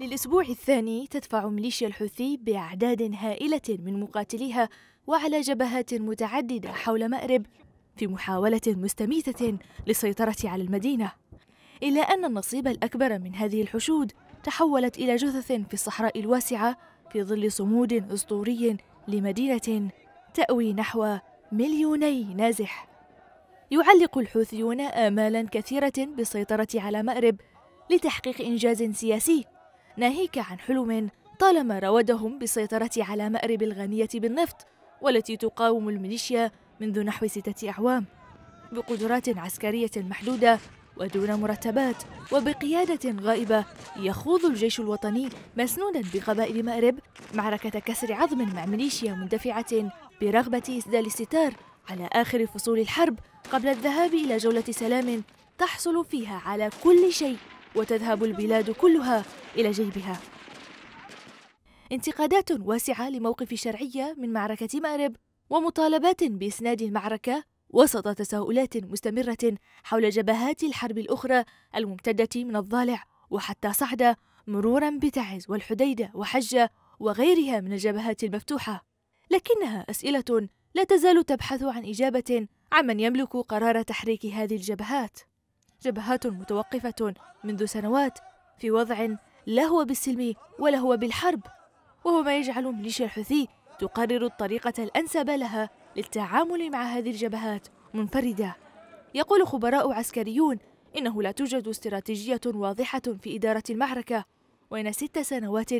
للأسبوع الثاني تدفع ميليشيا الحوثي بأعداد هائلة من مقاتليها وعلى جبهات متعددة حول مأرب في محاولة مستميتة للسيطرة على المدينة إلا أن النصيب الأكبر من هذه الحشود تحولت إلى جثث في الصحراء الواسعة في ظل صمود أسطوري لمدينة تأوي نحو مليوني نازح يعلق الحوثيون آمالا كثيرة بالسيطرة على مأرب لتحقيق إنجاز سياسي ناهيك عن حلم طالما راودهم بالسيطرة على مأرب الغنية بالنفط والتي تقاوم الميليشيا منذ نحو ستة أعوام بقدرات عسكرية محدودة ودون مرتبات وبقيادة غائبة يخوض الجيش الوطني مسنودا بقبائل مأرب معركة كسر عظم مع ميليشيا مندفعة برغبة إسدال الستار على آخر فصول الحرب قبل الذهاب إلى جولة سلام تحصل فيها على كل شيء وتذهب البلاد كلها إلى جيبها انتقادات واسعة لموقف الشرعية من معركة مأرب ومطالبات بإسناد المعركة وسط تساؤلات مستمرة حول جبهات الحرب الأخرى الممتدة من الضالع وحتى صعدة مرورا بتعز والحديدة وحجة وغيرها من الجبهات المفتوحة لكنها أسئلة لا تزال تبحث عن إجابة عمن يملك قرار تحريك هذه الجبهات جبهات متوقفة منذ سنوات في وضع لا هو بالسلم ولا هو بالحرب وهو ما يجعل ميليشيا الحوثي تقرر الطريقة الأنسب لها للتعامل مع هذه الجبهات منفردة يقول خبراء عسكريون إنه لا توجد استراتيجية واضحة في إدارة المعركة وإن ست سنوات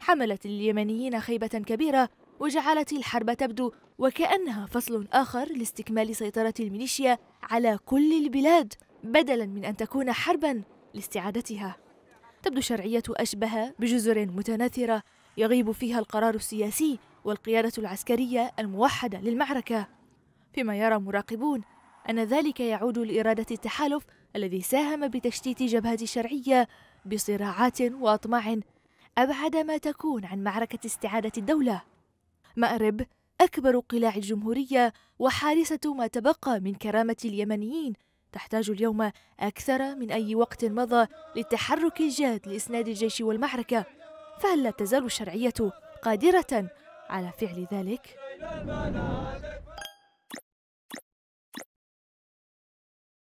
حملت اليمنيين خيبة كبيرة وجعلت الحرب تبدو وكأنها فصل آخر لاستكمال سيطرة الميليشيا على كل البلاد بدلا من أن تكون حربا لاستعادتها تبدو الشرعية أشبه بجزر متناثرة يغيب فيها القرار السياسي والقيادة العسكرية الموحدة للمعركة فيما يرى مراقبون أن ذلك يعود لإرادة التحالف الذي ساهم بتشتيت جبهة الشرعية بصراعات وأطماع أبعد ما تكون عن معركة استعادة الدولة مأرب أكبر قلاع الجمهورية وحارسة ما تبقى من كرامة اليمنيين تحتاج اليوم أكثر من أي وقت مضى للتحرك الجاد لإسناد الجيش والمعركة فهل لا تزال الشرعية قادرة على فعل ذلك؟